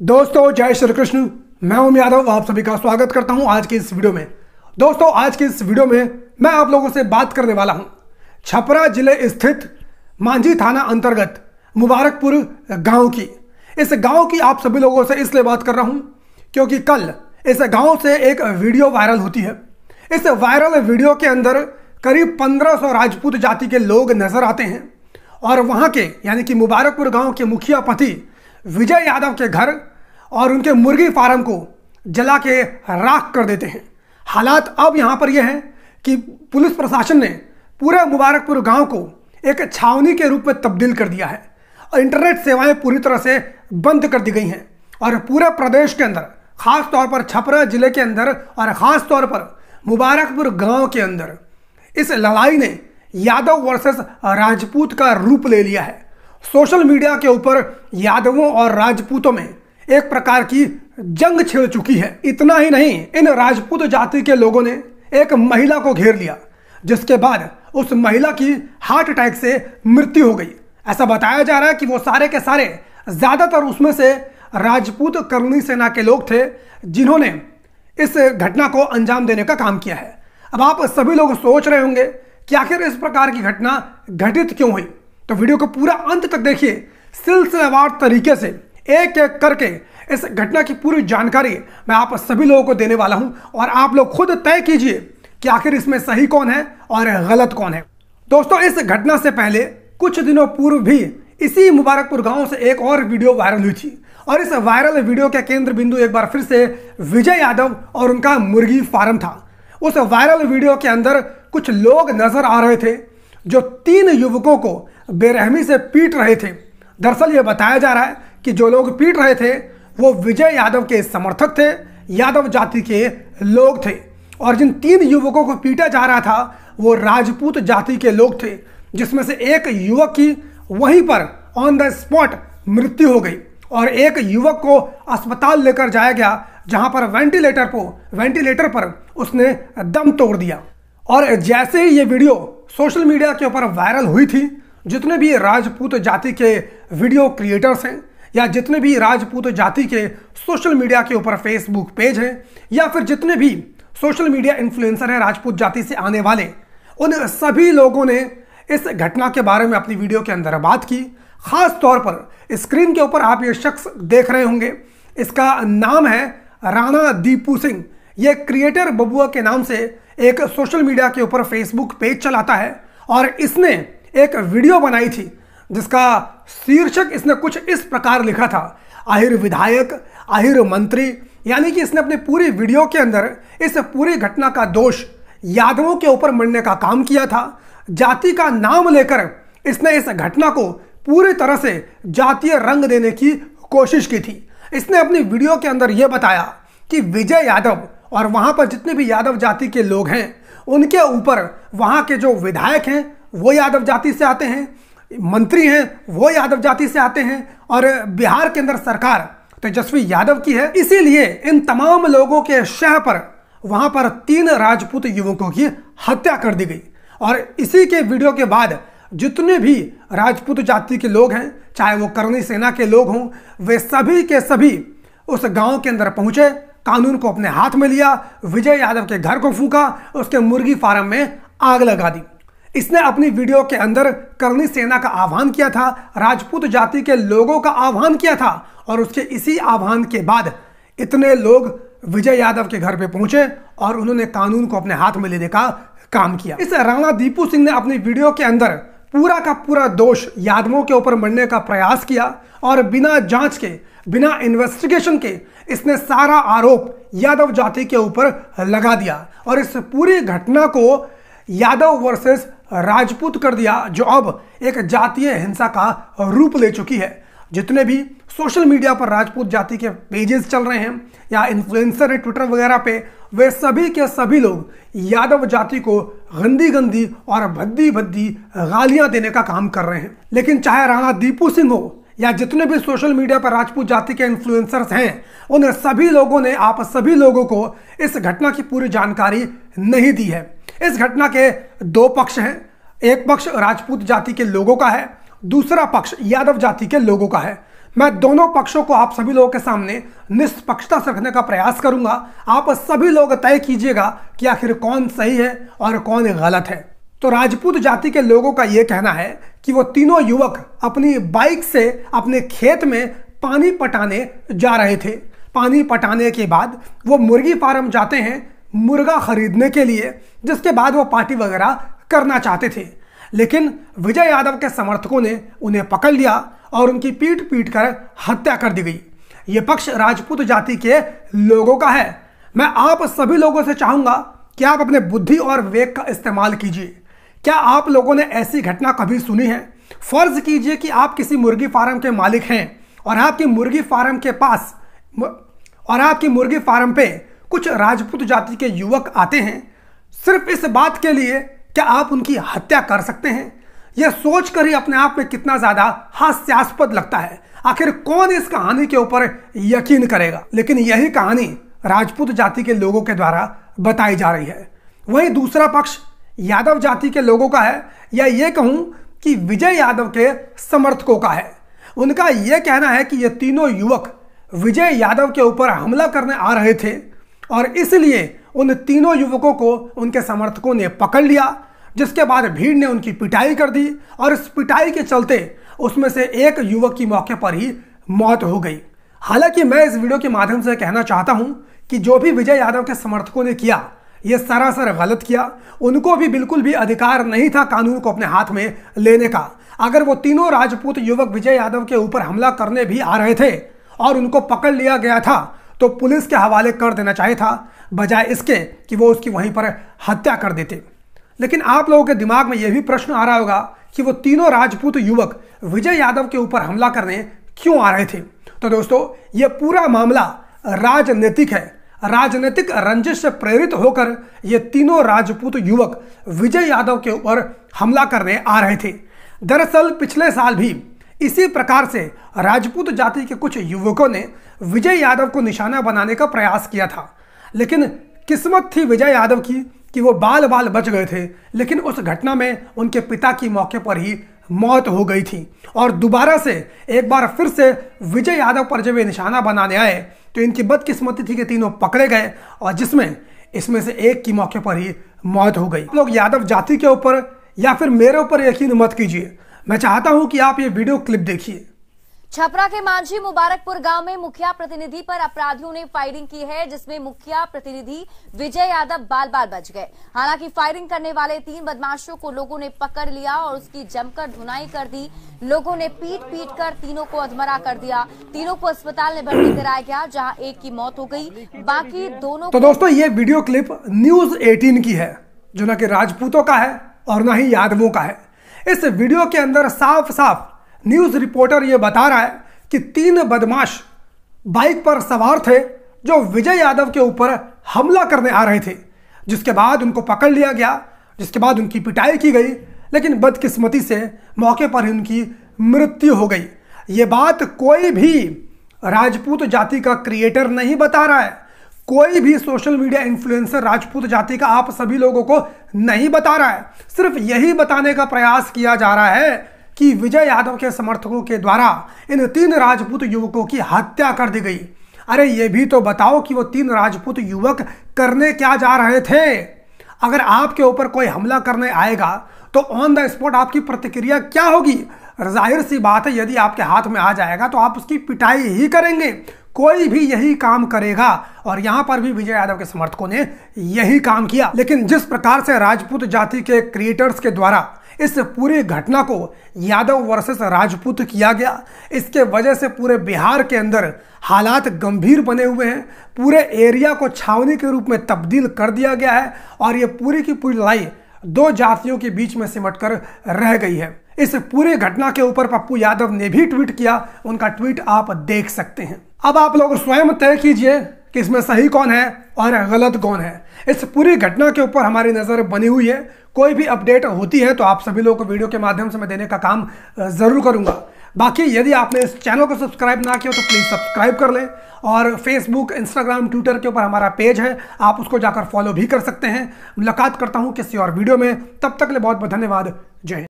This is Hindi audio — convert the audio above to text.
दोस्तों जय श्री कृष्ण मैं ओम यादव आप सभी का स्वागत करता हूं आज के इस वीडियो में दोस्तों आज के इस वीडियो में मैं आप लोगों से बात करने वाला हूं छपरा जिले स्थित मांझी थाना अंतर्गत मुबारकपुर गांव की इस गांव की आप सभी लोगों से इसलिए बात कर रहा हूं क्योंकि कल इस गांव से एक वीडियो वायरल होती है इस वायरल वीडियो के अंदर करीब 1500 राजपूत जाति के लोग नजर आते हैं और वहाँ के यानी कि मुबारकपुर गांव के मुखिया पति विजय यादव के घर और उनके मुर्गी फार्म को जला के राख कर देते हैं हालात अब यहाँ पर यह है कि पुलिस प्रशासन ने पूरे मुबारकपुर गांव को एक छावनी के रूप में तब्दील कर दिया है और इंटरनेट सेवाएं पूरी तरह से बंद कर दी गई हैं और पूरे प्रदेश के अंदर खास तौर पर छपरा जिले के अंदर और ख़ास तौर पर मुबारकपुर गांव के अंदर इस लड़ाई ने यादव वर्सेस राजपूत का रूप ले लिया है सोशल मीडिया के ऊपर यादवों और राजपूतों में एक प्रकार की जंग छेड़ चुकी है इतना ही नहीं इन राजपूत जाति के लोगों ने एक महिला को घेर लिया जिसके बाद उस महिला की हार्ट अटैक से मृत्यु हो गई ऐसा बताया जा रहा है कि वो सारे के सारे ज़्यादातर उसमें से राजपूत करनी सेना के लोग थे जिन्होंने इस घटना को अंजाम देने का काम किया है अब आप सभी लोग सोच रहे होंगे कि आखिर इस प्रकार की घटना घटित क्यों हुई तो वीडियो को पूरा अंत तक देखिए सिलसिलेवार तरीके से एक एक करके इस घटना की पूरी जानकारी मैं आप सभी लोगों को देने वाला हूं और आप लोग खुद तय कीजिए कि आखिर इसमें सही कौन है और गलत कौन है दोस्तों इस घटना से पहले कुछ दिनों पूर्व भी इसी मुबारकपुर गांव से एक और वीडियो वायरल हुई थी और इस वायरल वीडियो के केंद्र बिंदु एक बार फिर से विजय यादव और उनका मुर्गी फार्म था उस वायरल वीडियो के अंदर कुछ लोग नजर आ रहे थे जो तीन युवकों को बेरहमी से पीट रहे थे दरअसल ये बताया जा रहा है कि जो लोग पीट रहे थे वो विजय यादव के समर्थक थे यादव जाति के लोग थे और जिन तीन युवकों को पीटा जा रहा था वो राजपूत जाति के लोग थे जिसमें से एक युवक की वहीं पर ऑन द स्पॉट मृत्यु हो गई और एक युवक को अस्पताल लेकर जाया गया जहां पर वेंटिलेटर को वेंटिलेटर पर उसने दम तोड़ दिया और जैसे ही ये वीडियो सोशल मीडिया के ऊपर वायरल हुई थी जितने भी राजपूत जाति के वीडियो क्रिएटर्स हैं या जितने भी राजपूत जाति के सोशल मीडिया के ऊपर फेसबुक पेज हैं या फिर जितने भी सोशल मीडिया इन्फ्लुएंसर हैं राजपूत जाति से आने वाले उन सभी लोगों ने इस घटना के बारे में अपनी वीडियो के अंदर बात की खास तौर पर स्क्रीन के ऊपर आप ये शख्स देख रहे होंगे इसका नाम है राणा दीपू सिंह ये क्रिएटर बबुआ के नाम से एक सोशल मीडिया के ऊपर फेसबुक पेज चलाता है और इसने एक वीडियो बनाई थी जिसका शीर्षक इसने कुछ इस प्रकार लिखा था आहिर विधायक आहिर मंत्री यानी कि इसने अपने पूरी वीडियो के अंदर इस पूरी घटना का दोष यादवों के ऊपर मरने का काम किया था जाति का नाम लेकर इसने इस घटना को पूरी तरह से जातीय रंग देने की कोशिश की थी इसने अपनी वीडियो के अंदर यह बताया कि विजय यादव और वहाँ पर जितने भी यादव जाति के लोग हैं उनके ऊपर वहाँ के जो विधायक हैं वो यादव जाति से आते हैं मंत्री हैं वो यादव जाति से आते हैं और बिहार के अंदर सरकार तेजस्वी यादव की है इसीलिए इन तमाम लोगों के शह पर वहां पर तीन राजपूत युवकों की हत्या कर दी गई और इसी के वीडियो के बाद जितने भी राजपूत जाति के लोग हैं चाहे वो करनी सेना के लोग हों वे सभी के सभी उस गांव के अंदर पहुंचे कानून को अपने हाथ में लिया विजय यादव के घर को फूका उसके मुर्गी फार्म में आग लगा दी इसने अपनी वीडियो के अंदर करणी सेना का आह्वान किया था राजपूत जाति के लोगों का आह्वान किया था और उसके इसी आह्वान के बाद इतने लोग विजय यादव के घर पे पहुंचे और उन्होंने कानून को अपने हाथ में लेने का काम किया इस राणा दीपू सिंह ने अपनी वीडियो के अंदर पूरा का पूरा दोष यादवों के ऊपर मरने का प्रयास किया और बिना जांच के बिना इन्वेस्टिगेशन के इसने सारा आरोप यादव जाति के ऊपर लगा दिया और इस पूरी घटना को यादव वर्सेस राजपूत कर दिया जो अब एक जातीय हिंसा का रूप ले चुकी है जितने भी सोशल मीडिया पर राजपूत जाति के पेजेस चल रहे हैं या इन्फ्लुएंसर है ट्विटर वगैरह पे वे सभी के सभी लोग यादव जाति को गंदी गंदी और भद्दी भद्दी गालियां देने का काम कर रहे हैं लेकिन चाहे राणा दीपू सिंह हो या जितने भी सोशल मीडिया पर राजपूत जाति के इन्फ्लुएंसर्स हैं उन सभी लोगों ने आप सभी लोगों को इस घटना की पूरी जानकारी नहीं दी है इस घटना के दो पक्ष हैं एक पक्ष राजपूत जाति के लोगों का है दूसरा पक्ष यादव जाति के लोगों का है मैं दोनों पक्षों को आप सभी लोगों के सामने निष्पक्षता से रखने का प्रयास करूंगा आप सभी लोग तय कीजिएगा कि आखिर कौन सही है और कौन गलत है तो राजपूत जाति के लोगों का ये कहना है कि वो तीनों युवक अपनी बाइक से अपने खेत में पानी पटाने जा रहे थे पानी पटाने के बाद वो मुर्गी फार्म जाते हैं मुर्गा खरीदने के लिए जिसके बाद वो पार्टी वगैरह करना चाहते थे लेकिन विजय यादव के समर्थकों ने उन्हें पकड़ लिया और उनकी पीट पीट कर हत्या कर दी गई ये पक्ष राजपूत जाति के लोगों का है मैं आप सभी लोगों से चाहूँगा कि आप अपने बुद्धि और विवेक का इस्तेमाल कीजिए क्या आप लोगों ने ऐसी घटना कभी सुनी है फर्ज कीजिए कि आप किसी मुर्गी फार्म के मालिक हैं और आपकी मुर्गी फार्म के पास और आपकी मुर्गी फार्म पे कुछ राजपूत जाति के युवक आते हैं सिर्फ इस बात के लिए क्या आप उनकी हत्या कर सकते हैं यह सोचकर ही अपने आप में कितना ज्यादा हास्यास्पद लगता है आखिर कौन इस कहानी के ऊपर यकीन करेगा लेकिन यही कहानी राजपूत जाति के लोगों के द्वारा बताई जा रही है वही दूसरा पक्ष यादव जाति के लोगों का है या ये कहूं कि विजय यादव के समर्थकों का है उनका यह कहना है कि ये तीनों युवक विजय यादव के ऊपर हमला करने आ रहे थे और इसलिए उन तीनों युवकों को उनके समर्थकों ने पकड़ लिया जिसके बाद भीड़ ने उनकी पिटाई कर दी और इस पिटाई के चलते उसमें से एक युवक की मौके पर ही मौत हो गई हालांकि मैं इस वीडियो के माध्यम से कहना चाहता हूं कि जो भी विजय यादव के समर्थकों ने किया ये सरासर गलत किया उनको भी बिल्कुल भी अधिकार नहीं था कानून को अपने हाथ में लेने का अगर वो तीनों राजपूत युवक विजय यादव के ऊपर हमला करने भी आ रहे थे और उनको पकड़ लिया गया था तो पुलिस के हवाले कर देना चाहिए था बजाय इसके कि वो उसकी वहीं पर हत्या कर देते लेकिन आप लोगों के दिमाग में यह भी प्रश्न आ रहा होगा कि वो तीनों राजपूत युवक विजय यादव के ऊपर हमला करने क्यों आ रहे थे तो दोस्तों ये पूरा मामला राजनीतिक है राजनीतिक रंजिश से प्रेरित होकर ये तीनों राजपूत युवक विजय यादव के ऊपर हमला करने आ रहे थे दरअसल पिछले साल भी इसी प्रकार से राजपूत जाति के कुछ युवकों ने विजय यादव को निशाना बनाने का प्रयास किया था लेकिन किस्मत थी विजय यादव की कि वो बाल बाल बच गए थे लेकिन उस घटना में उनके पिता की मौके पर ही मौत हो गई थी और दोबारा से एक बार फिर से विजय यादव पर जब ये निशाना बनाने आए तो इनकी बदकिस्मती थी कि तीनों पकड़े गए और जिसमें इसमें से एक की मौके पर ही मौत हो गई लोग यादव जाति के ऊपर या फिर मेरे ऊपर यकीन मत कीजिए मैं चाहता हूँ कि आप ये वीडियो क्लिप देखिए छपरा के मांझी मुबारकपुर गांव में मुखिया प्रतिनिधि पर अपराधियों ने फायरिंग की है जिसमें मुखिया प्रतिनिधि विजय यादव बाल बाल बच गए हालांकि फायरिंग करने वाले तीन बदमाशों को लोगों ने पकड़ लिया और उसकी जमकर धुनाई कर दी लोगों ने पीट पीट कर तीनों को अधमरा कर दिया तीनों को अस्पताल में भर्ती कराया गया जहाँ एक की मौत हो गई बाकी दोनों तो दोस्तों ये वीडियो क्लिप न्यूज एटीन की है जो न की राजपूतों का है और न ही यादवों का है इस वीडियो के अंदर साफ साफ न्यूज़ रिपोर्टर ये बता रहा है कि तीन बदमाश बाइक पर सवार थे जो विजय यादव के ऊपर हमला करने आ रहे थे जिसके बाद उनको पकड़ लिया गया जिसके बाद उनकी पिटाई की गई लेकिन बदकिस्मती से मौके पर ही उनकी मृत्यु हो गई ये बात कोई भी राजपूत जाति का क्रिएटर नहीं बता रहा है कोई भी सोशल मीडिया इन्फ्लुएंसर राजपूत जाति का आप सभी लोगों को नहीं बता रहा है सिर्फ यही बताने का प्रयास किया जा रहा है कि विजय यादव के समर्थकों के द्वारा इन तीन राजपूत युवकों की हत्या कर दी गई अरे ये भी तो बताओ कि वो तीन राजपूत युवक करने क्या जा रहे थे अगर आपके ऊपर कोई हमला करने आएगा तो ऑन द स्पॉट आपकी प्रतिक्रिया क्या होगी जाहिर सी बात है यदि आपके हाथ में आ जाएगा तो आप उसकी पिटाई ही करेंगे कोई भी यही काम करेगा और यहां पर भी विजय यादव के समर्थकों ने यही काम किया लेकिन जिस प्रकार से राजपूत जाति के क्रिएटर्स के द्वारा इस पूरी घटना को यादव वर्सेस राजपूत किया गया इसके वजह से पूरे बिहार के अंदर हालात गंभीर बने हुए हैं पूरे एरिया को छावनी के रूप में तब्दील कर दिया गया है और ये पूरी की पूरी लड़ाई दो जातियों के बीच में सिमट कर रह गई है इस पूरे घटना के ऊपर पप्पू यादव ने भी ट्वीट किया उनका ट्वीट आप देख सकते हैं अब आप लोग स्वयं तय कीजिए कि इसमें सही कौन है और गलत कौन है इस पूरी घटना के ऊपर हमारी नज़र बनी हुई है कोई भी अपडेट होती है तो आप सभी लोगों को वीडियो के माध्यम से मैं देने का काम ज़रूर करूँगा बाकी यदि आपने इस चैनल को सब्सक्राइब ना किया तो प्लीज़ सब्सक्राइब कर लें और फेसबुक इंस्टाग्राम ट्विटर के ऊपर हमारा पेज है आप उसको जाकर फॉलो भी कर सकते हैं मुलाकात करता हूँ किसी और वीडियो में तब तक ले बहुत बहुत धन्यवाद जय